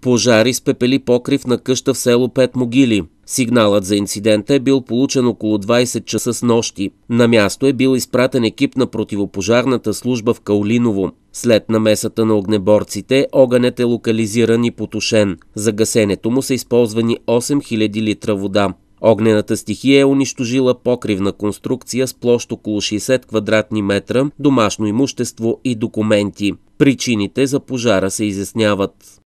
Пожар изпепели покрив на къща в село Пет Могили. Сигналът за инцидента е бил получен около 20 часа с нощи. На място е бил изпратен екип на противопожарната служба в Каулиново. След намесата на огнеборците, огънът е локализиран и потушен. За гасенето му са използвани 8000 литра вода. Огнената стихия е унищожила покривна конструкция с площ около 60 квадратни метра, домашно имущество и документи. Причините за пожара се изясняват.